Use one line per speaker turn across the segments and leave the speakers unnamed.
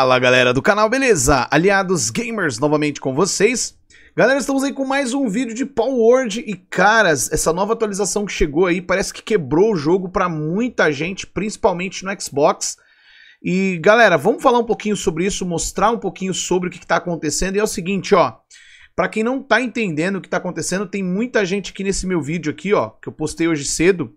Fala galera do canal, beleza? Aliados Gamers novamente com vocês. Galera, estamos aí com mais um vídeo de Power Word e caras, essa nova atualização que chegou aí parece que quebrou o jogo para muita gente, principalmente no Xbox. E galera, vamos falar um pouquinho sobre isso, mostrar um pouquinho sobre o que está acontecendo. E é o seguinte, ó, para quem não tá entendendo o que tá acontecendo, tem muita gente aqui nesse meu vídeo aqui, ó, que eu postei hoje cedo,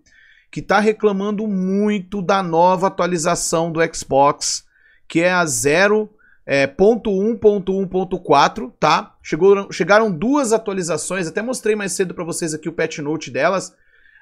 que tá reclamando muito da nova atualização do Xbox que é a 0.1.1.4, é, tá? Chegou, chegaram duas atualizações, até mostrei mais cedo para vocês aqui o patch note delas.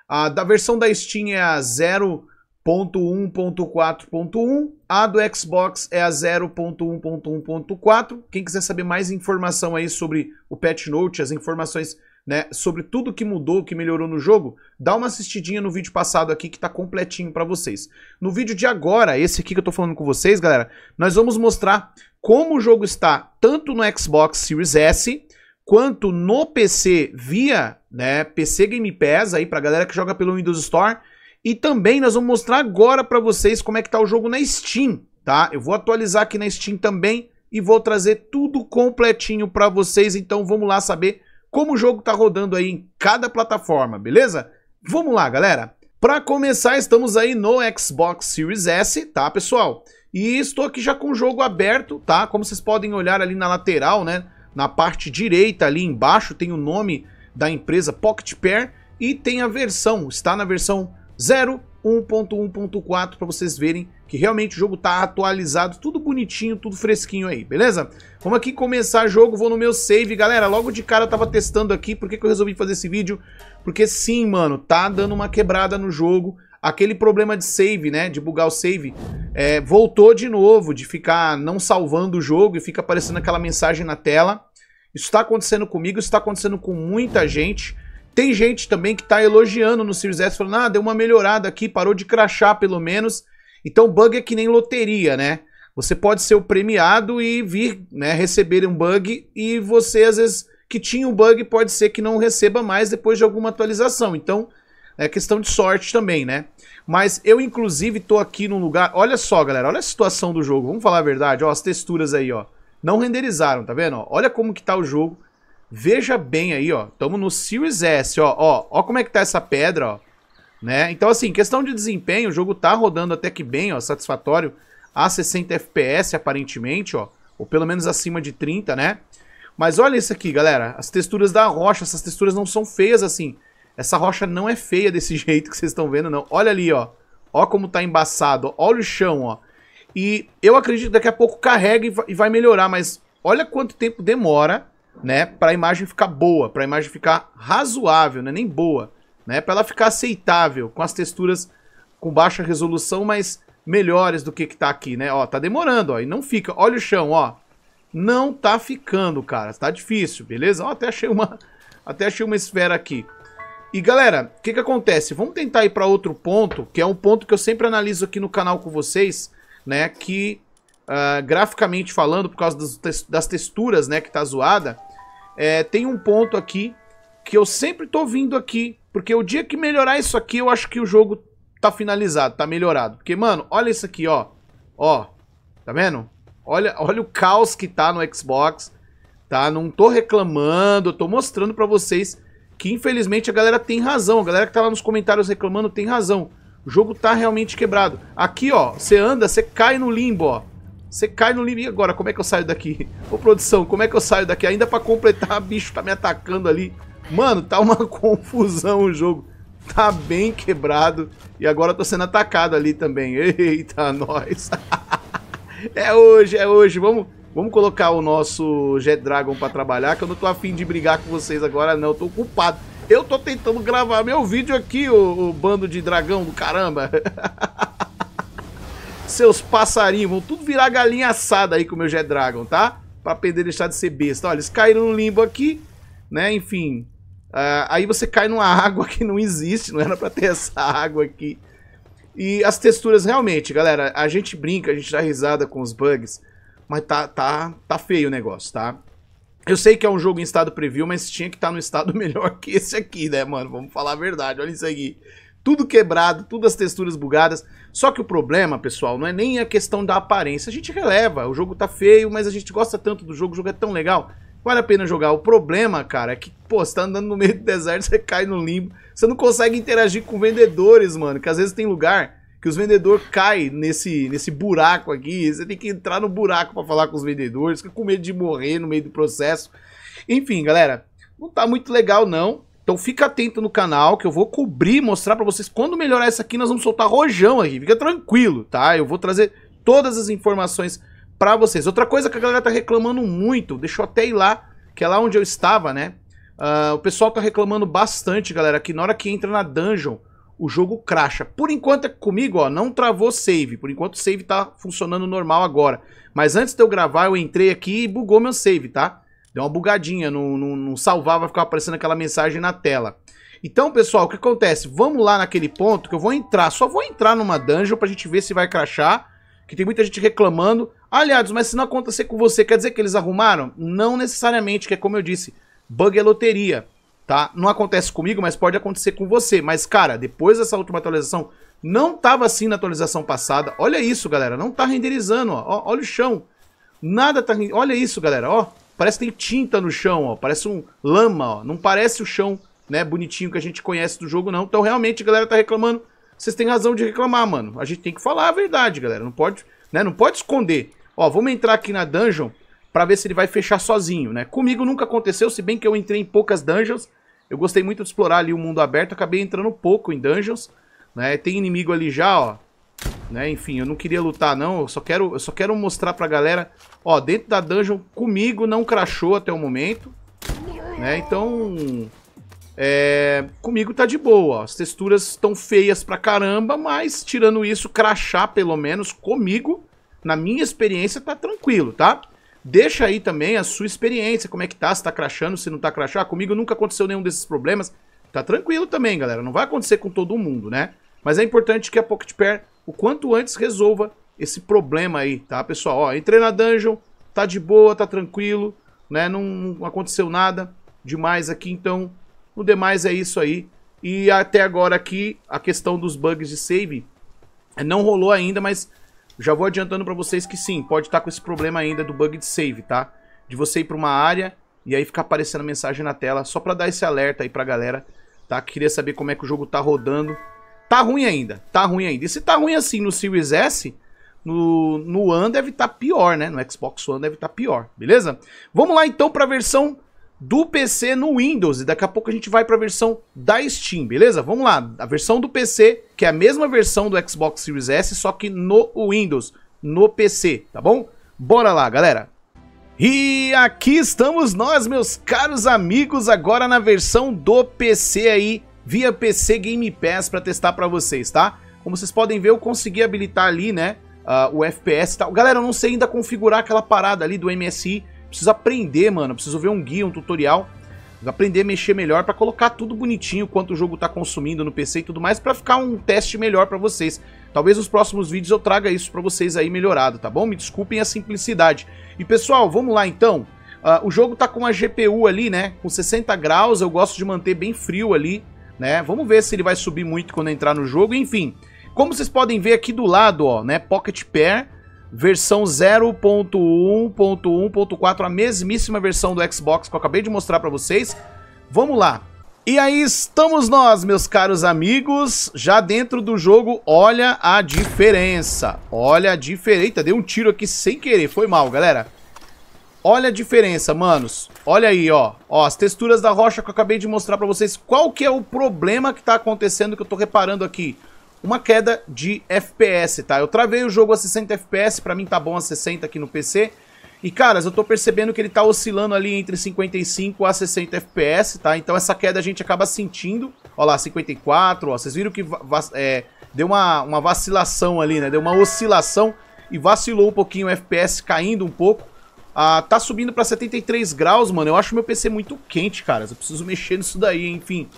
A da versão da Steam é a 0.1.4.1, a do Xbox é a 0.1.1.4. Quem quiser saber mais informação aí sobre o patch note, as informações né, sobre tudo que mudou, que melhorou no jogo, dá uma assistidinha no vídeo passado aqui que tá completinho para vocês. No vídeo de agora, esse aqui que eu tô falando com vocês, galera, nós vamos mostrar como o jogo está tanto no Xbox Series S quanto no PC via, né, PC Game Pass aí pra galera que joga pelo Windows Store, e também nós vamos mostrar agora para vocês como é que tá o jogo na Steam, tá? Eu vou atualizar aqui na Steam também e vou trazer tudo completinho para vocês, então vamos lá saber como o jogo está rodando aí em cada plataforma, beleza? Vamos lá, galera. Para começar, estamos aí no Xbox Series S, tá, pessoal? E estou aqui já com o jogo aberto, tá? Como vocês podem olhar ali na lateral, né? Na parte direita ali embaixo tem o nome da empresa Pocket Pair e tem a versão, está na versão 0, 1.1.4 para vocês verem que realmente o jogo tá atualizado, tudo bonitinho, tudo fresquinho aí, beleza? Vamos aqui começar o jogo, vou no meu save, galera, logo de cara eu tava testando aqui, por que, que eu resolvi fazer esse vídeo? Porque sim, mano, tá dando uma quebrada no jogo, aquele problema de save, né, de bugar o save, é, voltou de novo, de ficar não salvando o jogo e fica aparecendo aquela mensagem na tela, isso tá acontecendo comigo, isso tá acontecendo com muita gente, tem gente também que está elogiando no Series S, falando, ah, deu uma melhorada aqui, parou de crachar pelo menos. Então bug é que nem loteria, né? Você pode ser o premiado e vir, né, receber um bug e você às vezes que tinha um bug pode ser que não receba mais depois de alguma atualização. Então é questão de sorte também, né? Mas eu inclusive tô aqui num lugar, olha só, galera, olha a situação do jogo. Vamos falar a verdade, ó, as texturas aí, ó. Não renderizaram, tá vendo? Ó, olha como que tá o jogo. Veja bem aí, ó. Estamos no Series S, ó. Ó, ó como é que tá essa pedra, ó. Né? Então, assim, questão de desempenho, o jogo tá rodando até que bem, ó, satisfatório, a 60 FPS, aparentemente, ó, ou pelo menos acima de 30, né? Mas olha isso aqui, galera, as texturas da rocha, essas texturas não são feias assim, essa rocha não é feia desse jeito que vocês estão vendo, não. Olha ali, ó, ó como tá embaçado, olha o chão, ó. E eu acredito que daqui a pouco carrega e vai melhorar, mas olha quanto tempo demora né, para a imagem ficar boa, para a imagem ficar razoável, né, nem boa, né, para ela ficar aceitável, com as texturas com baixa resolução, mas melhores do que que tá aqui, né? Ó, tá demorando, ó, e não fica. Olha o chão, ó. Não tá ficando, cara. Tá difícil, beleza? Ó, até achei uma até achei uma esfera aqui. E galera, o que que acontece? Vamos tentar ir para outro ponto, que é um ponto que eu sempre analiso aqui no canal com vocês, né, que uh, graficamente falando, por causa das, das texturas, né, que tá zoada, é, tem um ponto aqui que eu sempre tô vindo aqui, porque o dia que melhorar isso aqui, eu acho que o jogo tá finalizado, tá melhorado. Porque, mano, olha isso aqui, ó. Ó, tá vendo? Olha, olha o caos que tá no Xbox, tá? Não tô reclamando, eu tô mostrando pra vocês que, infelizmente, a galera tem razão. A galera que tá lá nos comentários reclamando tem razão. O jogo tá realmente quebrado. Aqui, ó, você anda, você cai no limbo, ó. Você cai no limite agora. Como é que eu saio daqui? Ô, produção, como é que eu saio daqui? Ainda para completar, bicho tá me atacando ali. Mano, tá uma confusão o jogo. Tá bem quebrado. E agora eu tô sendo atacado ali também. Eita, nós. é hoje, é hoje. Vamos, vamos colocar o nosso Jet Dragon para trabalhar, que eu não tô afim de brigar com vocês agora, não. Eu tô ocupado. Eu tô tentando gravar meu vídeo aqui, o, o bando de dragão do caramba seus passarinhos. Vão tudo virar galinha assada aí com o meu Jet dragon tá? Pra perder deixar de ser besta. Olha, eles caíram no limbo aqui, né? Enfim. Uh, aí você cai numa água que não existe, não era pra ter essa água aqui. E as texturas, realmente, galera, a gente brinca, a gente dá risada com os bugs, mas tá, tá, tá feio o negócio, tá? Eu sei que é um jogo em estado preview, mas tinha que estar tá no estado melhor que esse aqui, né, mano? Vamos falar a verdade, olha isso aqui tudo quebrado, todas as texturas bugadas. Só que o problema, pessoal, não é nem a questão da aparência. A gente releva, o jogo tá feio, mas a gente gosta tanto do jogo, o jogo é tão legal. Vale a pena jogar. O problema, cara, é que, pô, você tá andando no meio do deserto, você cai no limbo. Você não consegue interagir com vendedores, mano. Que às vezes tem lugar que os vendedores caem nesse, nesse buraco aqui. Você tem que entrar no buraco para falar com os vendedores. Fica com medo de morrer no meio do processo. Enfim, galera, não tá muito legal, não. Então fica atento no canal que eu vou cobrir, mostrar para vocês quando melhorar essa aqui, nós vamos soltar rojão aqui. Fica tranquilo, tá? Eu vou trazer todas as informações para vocês. Outra coisa que a galera tá reclamando muito, deixa eu até ir lá, que é lá onde eu estava, né? Uh, o pessoal tá reclamando bastante, galera, que na hora que entra na dungeon, o jogo cracha. Por enquanto é comigo, ó, não travou save. Por enquanto o save tá funcionando normal agora. Mas antes de eu gravar, eu entrei aqui e bugou meu save, tá? Deu uma bugadinha, não, não, não salvava, ficava aparecendo aquela mensagem na tela. Então, pessoal, o que acontece? Vamos lá naquele ponto que eu vou entrar. Só vou entrar numa dungeon pra gente ver se vai crachar. Que tem muita gente reclamando. Aliados, mas se não acontecer com você, quer dizer que eles arrumaram? Não necessariamente, que é como eu disse. Bug é loteria, tá? Não acontece comigo, mas pode acontecer com você. Mas, cara, depois dessa última atualização, não tava assim na atualização passada. Olha isso, galera. Não tá renderizando, ó. ó olha o chão. Nada tá... Olha isso, galera, ó. Parece que tem tinta no chão, ó. Parece um lama, ó. Não parece o chão, né, bonitinho que a gente conhece do jogo, não. Então, realmente, a galera tá reclamando. Vocês têm razão de reclamar, mano. A gente tem que falar a verdade, galera. Não pode, né, não pode esconder. Ó, vamos entrar aqui na dungeon pra ver se ele vai fechar sozinho, né. Comigo nunca aconteceu, se bem que eu entrei em poucas dungeons. Eu gostei muito de explorar ali o mundo aberto, acabei entrando pouco em dungeons, né. Tem inimigo ali já, ó. Né? Enfim, eu não queria lutar não, eu só quero, eu só quero mostrar pra galera, ó, dentro da dungeon comigo não crashou até o momento, né? Então, é, comigo tá de boa, as texturas estão feias pra caramba, mas tirando isso, crachar pelo menos comigo, na minha experiência tá tranquilo, tá? Deixa aí também a sua experiência, como é que tá, se tá crachando, se não tá crachando, ah, comigo nunca aconteceu nenhum desses problemas, tá tranquilo também, galera, não vai acontecer com todo mundo, né? Mas é importante que a Pocket Pair o quanto antes resolva esse problema aí, tá, pessoal? Ó, entrei na dungeon, tá de boa, tá tranquilo, né? Não, aconteceu nada demais aqui, então o demais é isso aí. E até agora aqui, a questão dos bugs de save eh, não rolou ainda, mas já vou adiantando para vocês que sim, pode estar tá com esse problema ainda do bug de save, tá? De você ir para uma área e aí ficar aparecendo mensagem na tela, só para dar esse alerta aí pra galera, tá? Queria saber como é que o jogo tá rodando, Tá ruim ainda, tá ruim ainda. E se tá ruim assim no Series S, no, no One deve estar tá pior, né? No Xbox One deve estar tá pior, beleza? Vamos lá então para a versão do PC no Windows e daqui a pouco a gente vai para a versão da Steam, beleza? Vamos lá, a versão do PC, que é a mesma versão do Xbox Series S, só que no Windows, no PC, tá bom? Bora lá, galera! E aqui estamos nós, meus caros amigos, agora na versão do PC aí via PC Game Pass para testar para vocês, tá? Como vocês podem ver, eu consegui habilitar ali, né, uh, o FPS e tal. Galera, eu não sei ainda configurar aquela parada ali do MSI. Preciso aprender, mano. Preciso ver um guia, um tutorial. aprender a mexer melhor para colocar tudo bonitinho, quanto o jogo tá consumindo no PC e tudo mais, para ficar um teste melhor para vocês. Talvez nos próximos vídeos eu traga isso para vocês aí melhorado, tá bom? Me desculpem a simplicidade. E pessoal, vamos lá então. Uh, o jogo tá com a GPU ali, né, com 60 graus, eu gosto de manter bem frio ali né? Vamos ver se ele vai subir muito quando entrar no jogo, enfim. Como vocês podem ver aqui do lado, ó, né, Pocket Pair, versão 0.1.1.4, a mesmíssima versão do Xbox que eu acabei de mostrar para vocês. Vamos lá. E aí estamos nós, meus caros amigos, já dentro do jogo, olha a diferença, olha a diferença, deu um tiro aqui sem querer, foi mal, galera. Olha a diferença, manos. Olha aí, ó. Ó, as texturas da rocha que eu acabei de mostrar pra vocês. Qual que é o problema que tá acontecendo que eu tô reparando aqui? Uma queda de FPS, tá? Eu travei o jogo a 60 FPS, pra mim tá bom a 60 aqui no PC. E, caras, eu tô percebendo que ele tá oscilando ali entre 55 a 60 FPS, tá? Então essa queda a gente acaba sentindo. Ó lá, 54, ó. Vocês viram que é, deu uma, uma vacilação ali, né? Deu uma oscilação e vacilou um pouquinho o FPS, caindo um pouco. Ah, tá subindo pra 73 graus, mano. Eu acho meu PC muito quente, cara. Eu preciso mexer nisso daí, enfim.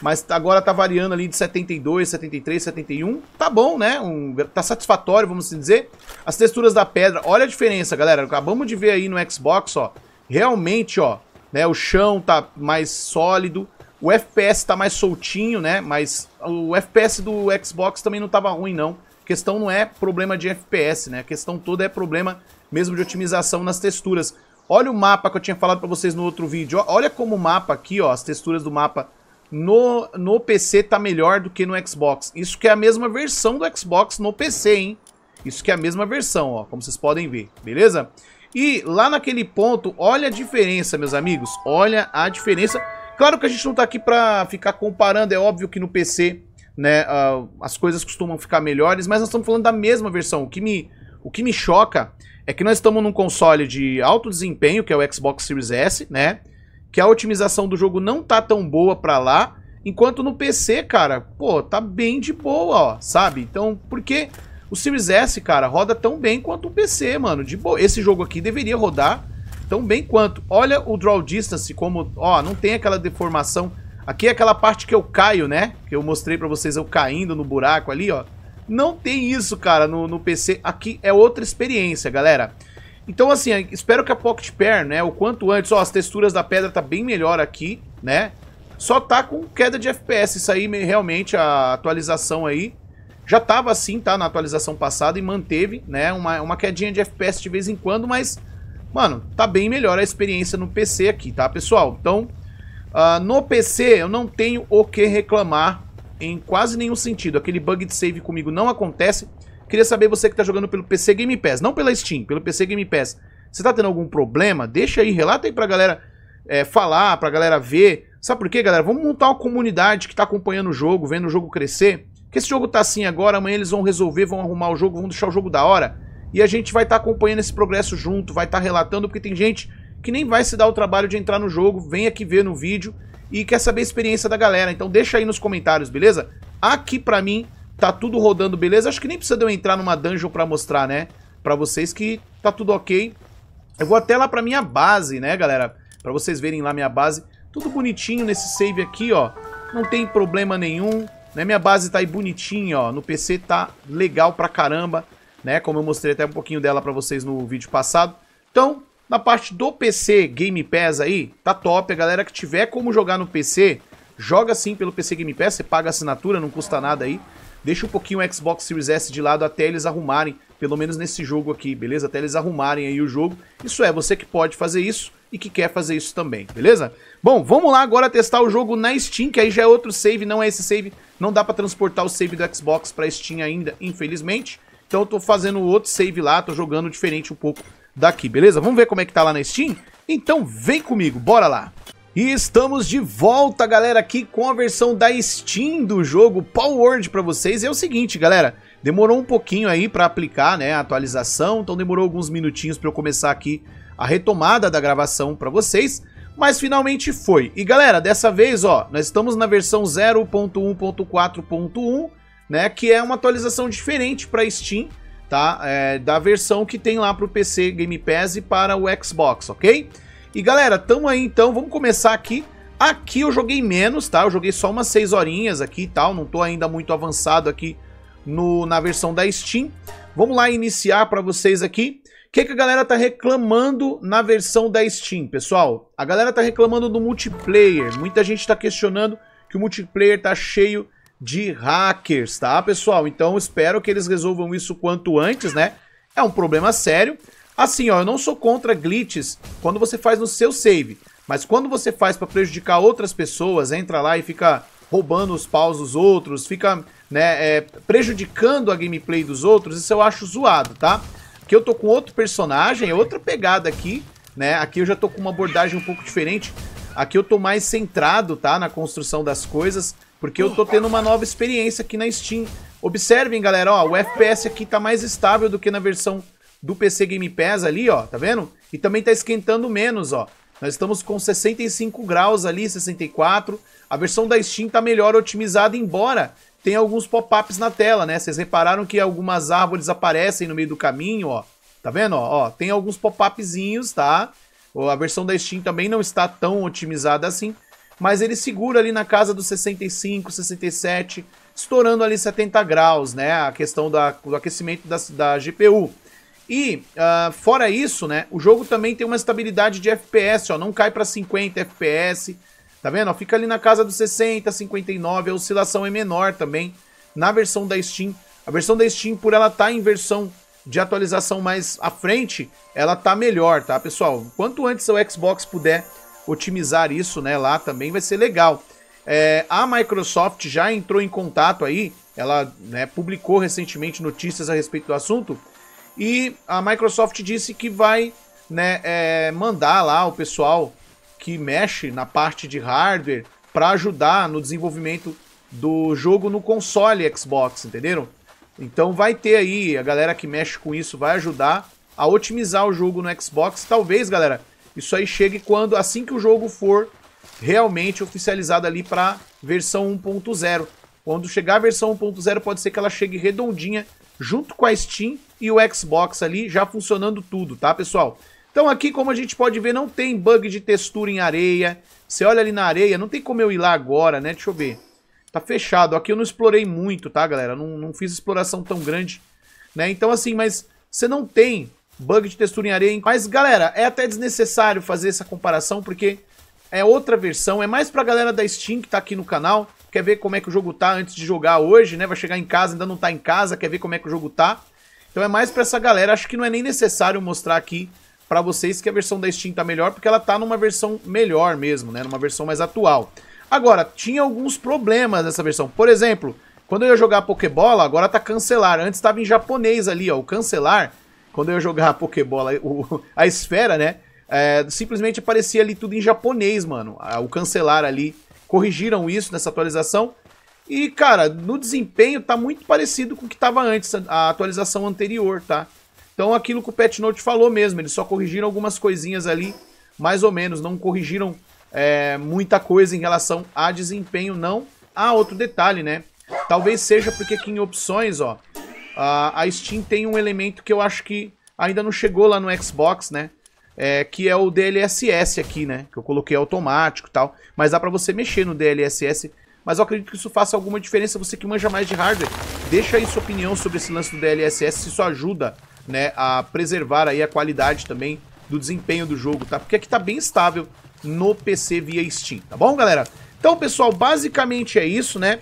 Mas agora tá variando ali de 72, 73, 71. Tá bom, né? Um, tá satisfatório, vamos assim dizer. As texturas da pedra. Olha a diferença, galera. Acabamos de ver aí no Xbox, ó. Realmente, ó. Né, o chão tá mais sólido. O FPS tá mais soltinho, né? Mas o FPS do Xbox também não tava ruim, não. A questão não é problema de FPS, né? A questão toda é problema mesmo de otimização nas texturas. Olha o mapa que eu tinha falado para vocês no outro vídeo. Olha como o mapa aqui, ó, as texturas do mapa no, no PC tá melhor do que no Xbox. Isso que é a mesma versão do Xbox no PC, hein? Isso que é a mesma versão, ó, como vocês podem ver, beleza? E lá naquele ponto, olha a diferença, meus amigos. Olha a diferença. Claro que a gente não tá aqui pra ficar comparando, é óbvio que no PC, né, uh, as coisas costumam ficar melhores, mas nós estamos falando da mesma versão. O que me o que me choca é que nós estamos num console de alto desempenho, que é o Xbox Series S, né? Que a otimização do jogo não tá tão boa pra lá, enquanto no PC, cara, pô, tá bem de boa, ó, sabe? Então, por que o Series S, cara, roda tão bem quanto o PC, mano? De boa. Esse jogo aqui deveria rodar tão bem quanto. Olha o draw distance como, ó, não tem aquela deformação. Aqui é aquela parte que eu caio, né? Que eu mostrei pra vocês eu caindo no buraco ali, ó. Não tem isso, cara, no, no PC. Aqui é outra experiência, galera. Então, assim, espero que a Pocket Pair, né, o quanto antes... Ó, as texturas da pedra tá bem melhor aqui, né? Só tá com queda de FPS. Isso aí, realmente, a atualização aí já estava assim, tá? Na atualização passada e manteve, né? Uma, uma quedinha de FPS de vez em quando, mas, mano, tá bem melhor a experiência no PC aqui, tá, pessoal? Então, uh, no PC eu não tenho o que reclamar em quase nenhum sentido. Aquele bug de save comigo não acontece. Queria saber você que está jogando pelo PC Game Pass, não pela Steam, pelo PC Game Pass. Você está tendo algum problema? Deixa aí, relata aí pra galera é, falar, pra galera ver. Sabe por quê, galera? Vamos montar uma comunidade que está acompanhando o jogo, vendo o jogo crescer. Que esse jogo tá assim agora, amanhã eles vão resolver, vão arrumar o jogo, vão deixar o jogo da hora. E a gente vai estar tá acompanhando esse progresso junto, vai estar tá relatando, porque tem gente que nem vai se dar o trabalho de entrar no jogo, vem aqui ver no vídeo e quer saber a experiência da galera. Então deixa aí nos comentários, beleza? Aqui pra mim tá tudo rodando, beleza? Acho que nem precisa de eu entrar numa dungeon pra mostrar, né? Pra vocês que tá tudo ok. Eu vou até lá pra minha base, né, galera? Pra vocês verem lá minha base. Tudo bonitinho nesse save aqui, ó. Não tem problema nenhum, né? Minha base tá aí bonitinha, ó. No PC tá legal pra caramba, né? Como eu mostrei até um pouquinho dela pra vocês no vídeo passado. Então, na parte do PC Game Pass aí, tá top. A galera que tiver como jogar no PC, joga sim pelo PC Game Pass. Você paga assinatura, não custa nada aí. Deixa um pouquinho o Xbox Series S de lado até eles arrumarem, pelo menos nesse jogo aqui, beleza? Até eles arrumarem aí o jogo. Isso é, você que pode fazer isso e que quer fazer isso também, beleza? Bom, vamos lá agora testar o jogo na Steam, que aí já é outro save, não é esse save. Não dá pra transportar o save do Xbox pra Steam ainda, infelizmente. Então eu tô fazendo outro save lá, tô jogando diferente um pouco daqui, beleza? Vamos ver como é que tá lá na Steam? Então vem comigo, bora lá! E estamos de volta, galera, aqui com a versão da Steam do jogo Power Word para vocês. E é o seguinte, galera, demorou um pouquinho aí para aplicar né, a atualização, então demorou alguns minutinhos para eu começar aqui a retomada da gravação para vocês, mas finalmente foi. E galera, dessa vez, ó, nós estamos na versão 0.1.4.1, né, que é uma atualização diferente para Steam, tá? É, da versão que tem lá para o PC Game Pass e para o Xbox, ok? E galera, tamo aí então, vamos começar aqui. Aqui eu joguei menos, tá? Eu joguei só umas 6 horinhas aqui e tal, não tô ainda muito avançado aqui no, na versão da Steam. Vamos lá iniciar para vocês aqui. O que, que a galera tá reclamando na versão da Steam, pessoal? A galera tá reclamando do multiplayer. Muita gente tá questionando que o multiplayer tá cheio de hackers, tá, pessoal? Então espero que eles resolvam isso quanto antes, né? É um problema sério. Assim, ó, eu não sou contra glitches quando você faz no seu save, mas quando você faz para prejudicar outras pessoas, entra lá e fica roubando os paus dos outros, fica né, é, prejudicando a gameplay dos outros, isso eu acho zoado, tá? Aqui eu tô com outro personagem, é outra pegada aqui, né? Aqui eu já tô com uma abordagem um pouco diferente. Aqui eu tô mais centrado, tá? Na construção das coisas. Porque eu tô tendo uma nova experiência aqui na Steam. Observem, galera, ó, o FPS aqui tá mais estável do que na versão do PC Game Pass ali, ó, tá vendo? E também tá esquentando menos, ó. Nós estamos com 65 graus ali, 64. A versão da Steam tá melhor otimizada, embora tenha alguns pop-ups na tela, né? Vocês repararam que algumas árvores aparecem no meio do caminho, ó. Tá vendo, ó? ó tem alguns pop-upzinhos, tá? A versão da Steam também não está tão otimizada assim, mas ele segura ali na casa dos 65, 67, estourando ali 70 graus, né? A questão da, do aquecimento da, da GPU. E, uh, fora isso, né, o jogo também tem uma estabilidade de FPS, ó, não cai para 50 FPS, tá vendo? fica ali na casa dos 60, 59, a oscilação é menor também na versão da Steam. A versão da Steam, por ela estar tá em versão de atualização mais à frente, ela tá melhor, tá, pessoal? Quanto antes o Xbox puder otimizar isso né, lá também vai ser legal. É, a Microsoft já entrou em contato aí, ela né, publicou recentemente notícias a respeito do assunto, e a Microsoft disse que vai né, é, mandar lá o pessoal que mexe na parte de hardware para ajudar no desenvolvimento do jogo no console Xbox, entenderam? Então vai ter aí, a galera que mexe com isso vai ajudar a otimizar o jogo no Xbox. Talvez, galera, isso aí chega quando, assim que o jogo for realmente oficializado ali para versão 1.0. Quando chegar a versão 1.0, pode ser que ela chegue redondinha junto com a Steam e o Xbox ali, já funcionando tudo, tá, pessoal? Então aqui, como a gente pode ver, não tem bug de textura em areia. Você olha ali na areia, não tem como eu ir lá agora, né? Deixa eu ver. Tá fechado. Aqui eu não explorei muito, tá, galera? Não, não fiz exploração tão grande, né? Então assim, mas você não tem bug de textura em areia. Mas, galera, é até desnecessário fazer essa comparação, porque é outra versão. É mais pra galera da Steam que tá aqui no canal. Quer ver como é que o jogo tá antes de jogar hoje, né? Vai chegar em casa, ainda não tá em casa, quer ver como é que o jogo tá. Então é mais pra essa galera. Acho que não é nem necessário mostrar aqui pra vocês que a versão da Steam tá melhor, porque ela tá numa versão melhor mesmo, né? Numa versão mais atual. Agora, tinha alguns problemas nessa versão. Por exemplo, quando eu ia jogar Pokébola, agora tá cancelar. Antes estava em japonês ali, ó. O cancelar quando eu jogava Pokébola, o, a esfera, né? É, simplesmente aparecia ali tudo em japonês, mano. Ah, o cancelar ali. Corrigiram isso nessa atualização. E, cara, no desempenho tá muito parecido com o que tava antes, a atualização anterior, tá? Então, aquilo que o Pet Note falou mesmo, eles só corrigiram algumas coisinhas ali, mais ou menos, não corrigiram é, muita coisa em relação a desempenho, não. Ah, outro detalhe, né? Talvez seja porque aqui em opções, ó, a Steam tem um elemento que eu acho que ainda não chegou lá no Xbox, né? É, que é o DLSS aqui, né? Que eu coloquei automático e tal. Mas dá pra você mexer no DLSS. Mas eu acredito que isso faça alguma diferença. Você que manja mais de hardware, deixa aí sua opinião sobre esse lance do DLSS. Se isso ajuda né, a preservar aí a qualidade também do desempenho do jogo, tá? Porque aqui tá bem estável no PC via Steam, tá bom, galera? Então, pessoal, basicamente é isso, né?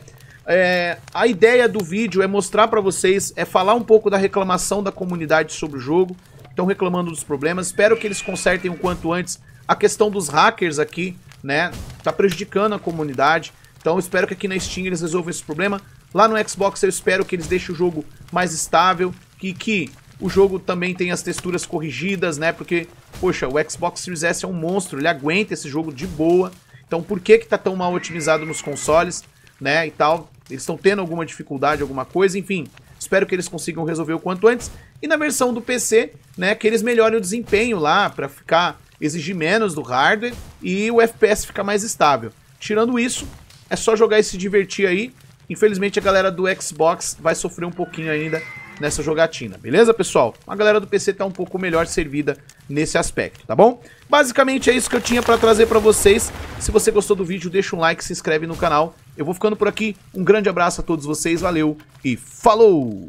É, a ideia do vídeo é mostrar para vocês, é falar um pouco da reclamação da comunidade sobre o jogo. Estão reclamando dos problemas. Espero que eles consertem o quanto antes a questão dos hackers aqui, né? Tá prejudicando a comunidade. Então espero que aqui na Steam eles resolvam esse problema. Lá no Xbox eu espero que eles deixem o jogo mais estável, que, que o jogo também tem as texturas corrigidas, né? Porque, poxa, o Xbox Series S é um monstro, ele aguenta esse jogo de boa. Então por que que tá tão mal otimizado nos consoles, né, e tal? Eles estão tendo alguma dificuldade, alguma coisa, enfim. Espero que eles consigam resolver o quanto antes. E na versão do PC, né, que eles melhorem o desempenho lá para ficar exigir menos do hardware e o FPS ficar mais estável. Tirando isso, é só jogar e se divertir aí. Infelizmente a galera do Xbox vai sofrer um pouquinho ainda nessa jogatina, beleza, pessoal? A galera do PC tá um pouco melhor servida nesse aspecto, tá bom? Basicamente é isso que eu tinha pra trazer pra vocês. Se você gostou do vídeo, deixa um like, se inscreve no canal eu vou ficando por aqui. Um grande abraço a todos vocês, valeu e falou!